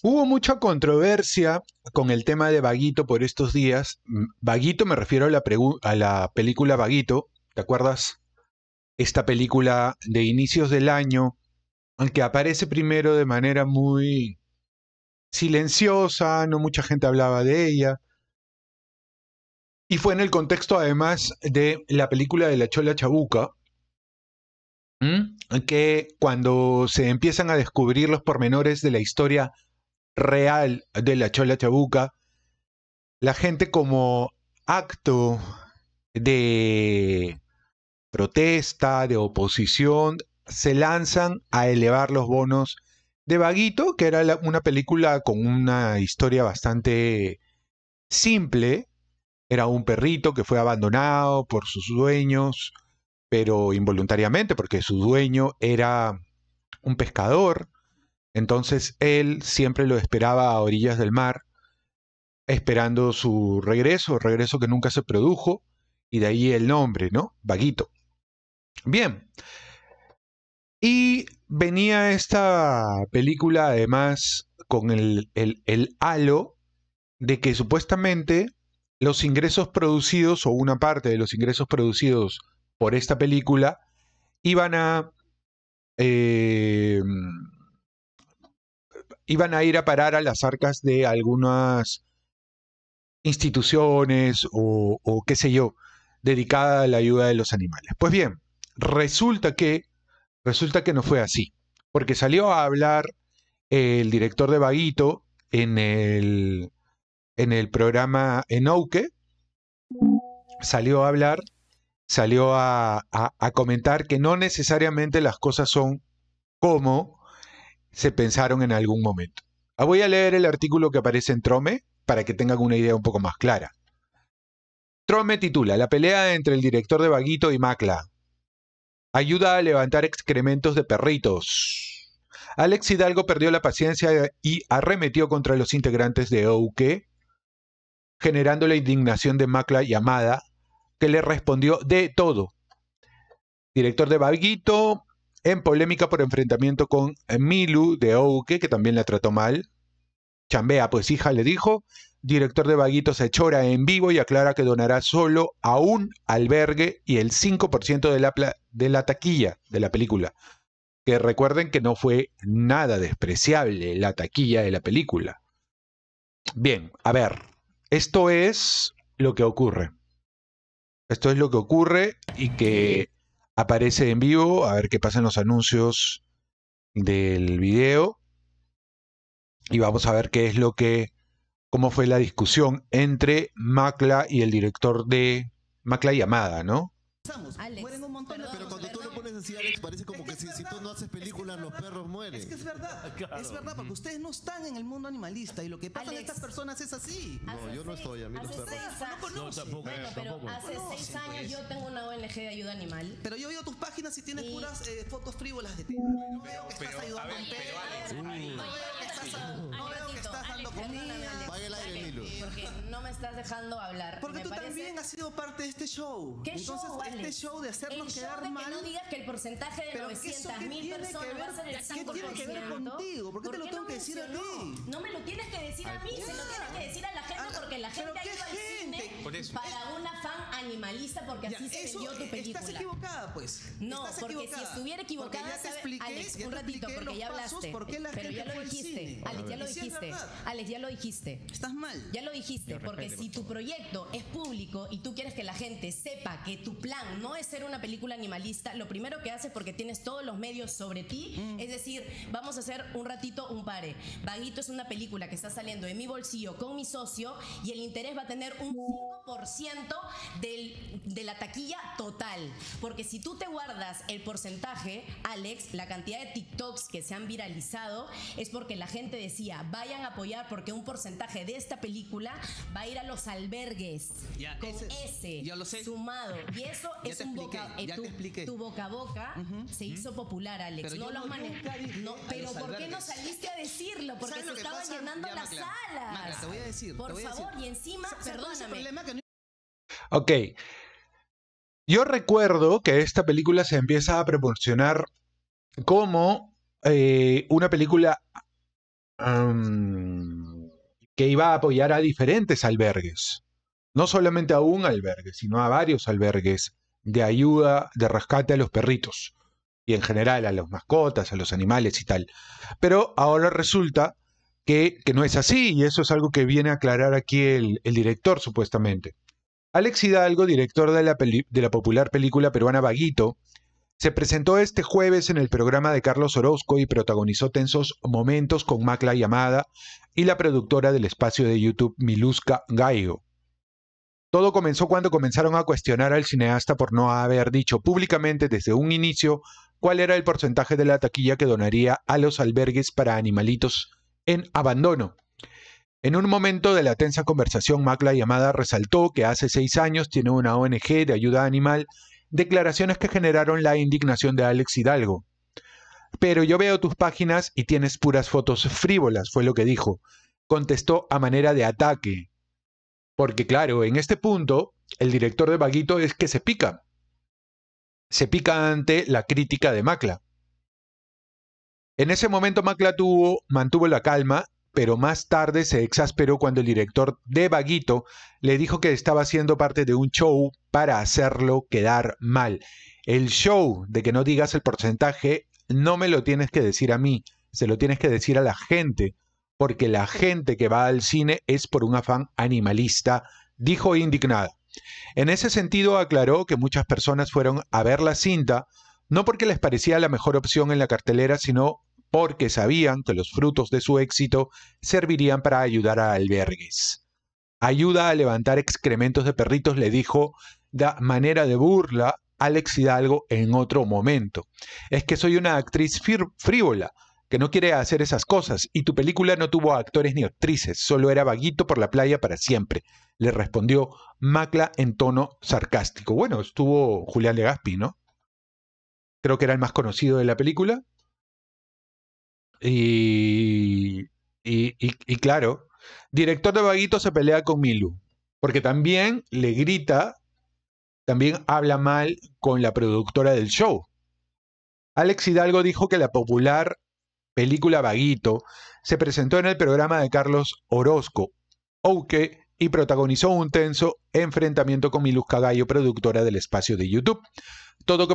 Hubo mucha controversia con el tema de Vaguito por estos días. Mm, Vaguito me refiero a la, película Vaguito, ¿te acuerdas? Esta película de inicios del año, aunque aparece primero de manera muy silenciosa, no mucha gente hablaba de ella. Y fue en el contexto además de la película de la Chola Chabuca, que cuando se empiezan a descubrir los pormenores de la historia real de la Chola Chabuca, la gente como acto de protesta, de oposición, se lanzan a elevar los bonos de Vaguito, que era una película con una historia bastante simple. Era un perrito que fue abandonado por sus dueños, pero involuntariamente, porque su dueño era un pescador entonces él siempre lo esperaba a orillas del mar, esperando su regreso, regreso que nunca se produjo, y de ahí el nombre, ¿no? Vaguito. Bien. Y venía esta película además con el, el, halo de que supuestamente los ingresos producidos o una parte de los ingresos producidos por esta película iban a eh, iban a ir a parar a las arcas de algunas instituciones o, qué sé yo, dedicada a la ayuda de los animales. Pues bien, resulta que, resulta que no fue así, porque salió a hablar el director de Vaguito en el, en el programa Enauque, salió a hablar, salió a comentar que no necesariamente las cosas son como se pensaron en algún momento. Ah, voy a leer el artículo que aparece en Trome para que tengan una idea un poco más clara. Trome titula La pelea entre el director de Baguito y Macla. Ayuda a levantar excrementos de perritos. Alex Hidalgo perdió la paciencia y arremetió contra los integrantes de OUK, generando la indignación de Macla y Amada... que le respondió de todo. Director de Baguito en polémica por enfrentamiento con Milu de Ouke, que también la trató mal. Chambea, pues hija, le dijo. Director de Vaguito se chora en vivo y aclara que donará solo a un albergue y el 5% de la taquilla de la película. Que recuerden que no fue nada despreciable la taquilla de la película. Bien, a ver, esto es lo que ocurre. Esto es lo que ocurre y que aparece en vivo, a ver qué pasan los anuncios del video y vamos a ver qué es lo que, cómo fue la discusión entre Macla y el director de Macla y Amada, ¿no? Alex, parece como que, si, si, tú no haces películas, los perros mueren. Es que es verdad. Es verdad, porque ustedes no están en el mundo animalista y lo que pasa en estas personas es así. No, yo no estoy, a mí los perros. No, conocen. tampoco. Eh, pero hace seis años pues. yo tengo una ONG de ayuda animal. Pero yo veo tus páginas y tienes puras eh, fotos frívolas de ti. No veo que estás ayudando a un pasado. No veo que estás dando comida. Pague el aire, Milu. Porque no me estás dejando hablar. Porque tú también has sido parte de este show. ¿Qué Entonces, show, este show de hacernos el quedar show de mal. Que no digas que el porcentaje de 900 mil personas va a ser el 5%. ¿Qué tiene que ver contigo? ¿Por qué, te lo tengo que decir a ti? No me lo tienes que decir a mí, se lo tienes que decir a la gente ah, porque la gente ha ido al para una fan animalista, porque así se vendió tu película. Estás equivocada, pues. No, porque si estuviera equivocada, Alex, un ratito, porque ya hablaste. pero ya lo dijiste, Alex, ya lo dijiste. Alex, ya lo dijiste. Estás mal. Ya lo dijiste, porque si tu proyecto es público y tú quieres que la gente sepa que tu plan no es ser una película animalista, lo primero que haces porque tienes todos los medios sobre ti, mm. es decir, vamos a hacer un ratito un pare. Vaguito es una película que está saliendo de mi bolsillo con mi socio y el interés va a tener un por ciento de la taquilla total. Porque si tú te guardas el porcentaje, Alex, la cantidad de TikToks que se han viralizado es porque la gente decía, vayan a apoyar porque un porcentaje de esta película va a ir a los albergues. con ese, lo sumado. Y eso es un boca, eh, tu, boca a boca se hizo popular, Alex. Pero no lo no, Pero ¿por qué no saliste a decirlo? Porque se estaban llenando las salas te voy a decir. Por favor, y encima, perdóname. Ok. Yo recuerdo que esta película se empieza a proporcionar como eh, una película que iba a apoyar a diferentes albergues, no solamente a un albergue, sino a varios albergues de ayuda, de rescate a los perritos y en general a las mascotas, a los animales y tal. Pero ahora resulta que, no es así y eso es algo que viene a aclarar aquí el director supuestamente. Alex Hidalgo, director de la, popular película peruana Vaguito, se presentó este jueves en el programa de Carlos Orozco y protagonizó tensos momentos con Macla Llamada y la productora del espacio de YouTube Miluska Gaigo. Todo comenzó cuando comenzaron a cuestionar al cineasta por no haber dicho públicamente desde un inicio cuál era el porcentaje de la taquilla que donaría a los albergues para animalitos en abandono. En un momento de la tensa conversación, Macla Llamada resaltó que hace seis años tiene una ONG de ayuda animal, declaraciones que generaron la indignación de Alex Hidalgo. Pero yo veo tus páginas y tienes puras fotos frívolas, fue lo que dijo. Contestó a manera de ataque. Porque claro, en este punto, el director de Baguito es que se pica. Se pica ante la crítica de Macla. En ese momento Macla tuvo, mantuvo la calma pero más tarde se exasperó cuando el director de Vaguito le dijo que estaba haciendo parte de un show para hacerlo quedar mal. El show de que no digas el porcentaje no me lo tienes que decir a mí, se lo tienes que decir a la gente, porque la gente que va al cine es por un afán animalista, dijo indignada. En ese sentido aclaró que muchas personas fueron a ver la cinta, no porque les parecía la mejor opción en la cartelera, sino porque sabían que los frutos de su éxito servirían para ayudar a albergues. Ayuda a levantar excrementos de perritos, le dijo da manera de burla Alex Hidalgo en otro momento. Es que soy una actriz frívola, que no quiere hacer esas cosas, y tu película no tuvo actores ni actrices, solo era vaguito por la playa para siempre, le respondió Macla en tono sarcástico. Bueno, estuvo Julián Legaspi, ¿no? Creo que era el más conocido de la película, y, claro, director de Vaguito se pelea con Milu, porque también le grita, también habla mal con la productora del show. Alex Hidalgo dijo que la popular película Vaguito se presentó en el programa de Carlos Orozco, Ouke, y protagonizó un tenso enfrentamiento con milú Cagallo, productora del espacio de YouTube. todo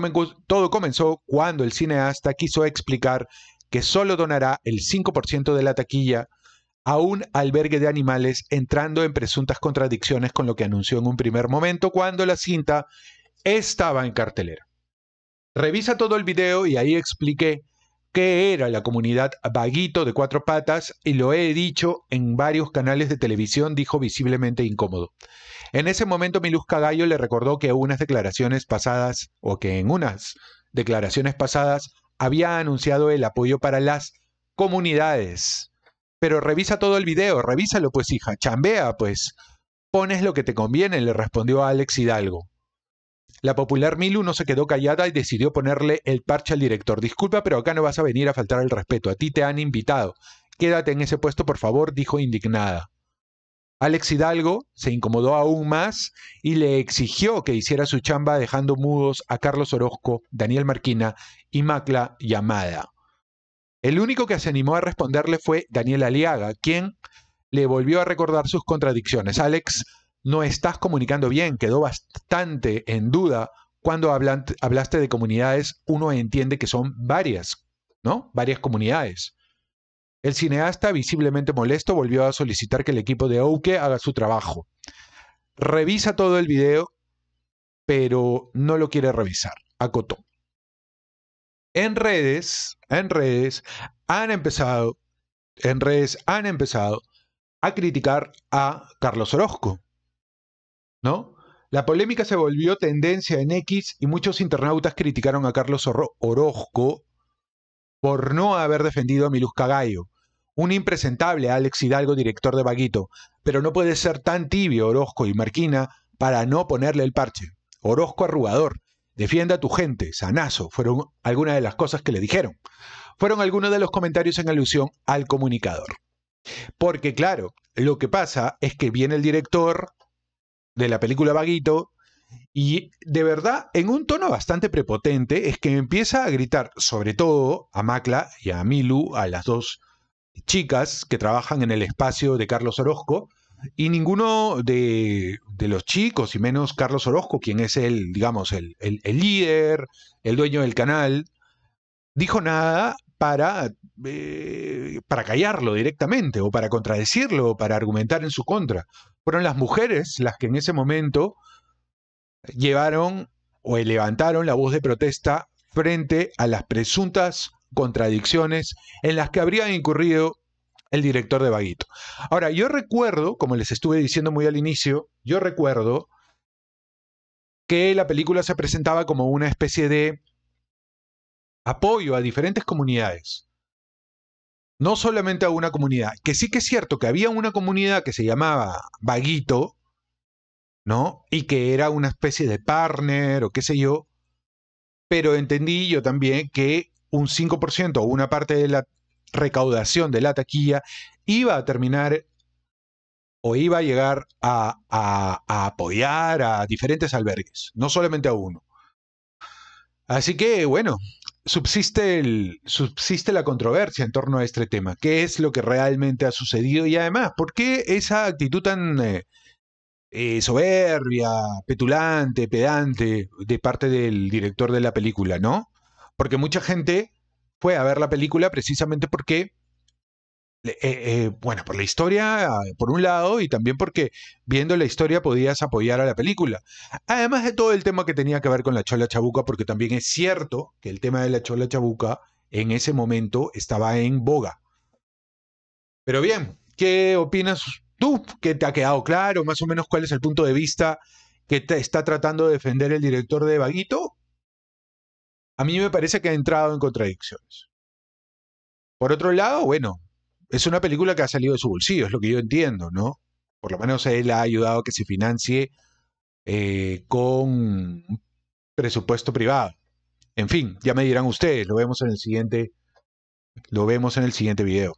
comenzó cuando el cineasta quiso explicar que solo donará el 5% de la taquilla a un albergue de animales, entrando en presuntas contradicciones con lo que anunció en un primer momento cuando la cinta estaba en cartelera. Revisa todo el video y ahí expliqué qué era la comunidad vaguito de cuatro patas y lo he dicho en varios canales de televisión, dijo visiblemente incómodo. En ese momento Miluz Cagallo le recordó que unas declaraciones pasadas, o que en unas declaraciones pasadas, había anunciado el apoyo para las comunidades. Pero revisa todo el video, revísalo pues hija, chambea pues. Pones lo que te conviene, le respondió Alex Hidalgo. La popular Milu no se quedó callada y decidió ponerle el parche al director. Disculpa, pero acá no vas a venir a faltar el respeto, a ti te han invitado. Quédate en ese puesto, por favor, dijo indignada. Alex Hidalgo se incomodó aún más y le exigió que hiciera su chamba dejando mudos a Carlos Orozco, Daniel Marquina y Macla Llamada. El único que se animó a responderle fue Daniel Aliaga, quien le volvió a recordar sus contradicciones. Alex, no estás comunicando bien, quedó bastante en duda cuando hablaste de comunidades, uno entiende que son varias, ¿no? Varias comunidades. El cineasta, visiblemente molesto, volvió a solicitar que el equipo de Ouke haga su trabajo. Revisa todo el video, pero no lo quiere revisar, acotó. En redes, en redes, han empezado, en redes han empezado a criticar a Carlos Orozco. ¿No? La polémica se volvió tendencia en X y muchos internautas criticaron a Carlos Orozco por no haber defendido a Miluz Cagallo. Un impresentable Alex Hidalgo, director de Baguito. pero no puede ser tan tibio Orozco y Marquina para no ponerle el parche. Orozco arrugador, defienda a tu gente, sanazo, fueron algunas de las cosas que le dijeron. Fueron algunos de los comentarios en alusión al comunicador. Porque claro, lo que pasa es que viene el director de la película Baguito y de verdad, en un tono bastante prepotente, es que empieza a gritar, sobre todo a Macla y a Milu, a las dos chicas que trabajan en el espacio de Carlos Orozco y ninguno de, los chicos, y menos Carlos Orozco, quien es el, digamos, el, líder, el dueño del canal, dijo nada para, eh, para callarlo directamente o para contradecirlo o para argumentar en su contra. Fueron las mujeres las que en ese momento llevaron o levantaron la voz de protesta frente a las presuntas contradicciones en las que habría incurrido el director de Baguito. Ahora, yo recuerdo, como les estuve diciendo muy al inicio, yo recuerdo que la película se presentaba como una especie de apoyo a diferentes comunidades. No solamente a una comunidad, que sí que es cierto que había una comunidad que se llamaba Vaguito, ¿no? Y que era una especie de partner o qué sé yo, pero entendí yo también que un 5% o una parte de la recaudación de la taquilla iba a terminar o iba a llegar a, apoyar a diferentes albergues, no solamente a uno. Así que, bueno, subsiste, el, subsiste la controversia en torno a este tema. ¿Qué es lo que realmente ha sucedido? Y además, ¿por qué esa actitud tan eh, eh, soberbia, petulante, pedante de parte del director de la película, no? porque mucha gente fue a ver la película precisamente porque, eh, eh, bueno, por la historia, por un lado, y también porque viendo la historia podías apoyar a la película. Además de todo el tema que tenía que ver con la Chola Chabuca, porque también es cierto que el tema de la Chola Chabuca en ese momento estaba en boga. Pero bien, ¿qué opinas tú? ¿Qué te ha quedado claro? Más o menos cuál es el punto de vista que te está tratando de defender el director de Vaguito a mí me parece que ha entrado en contradicciones. Por otro lado, bueno, es una película que ha salido de su bolsillo, es lo que yo entiendo, ¿no? Por lo menos él ha ayudado a que se financie eh, con presupuesto privado. En fin, ya me dirán ustedes, lo vemos en el siguiente, lo vemos en el siguiente video.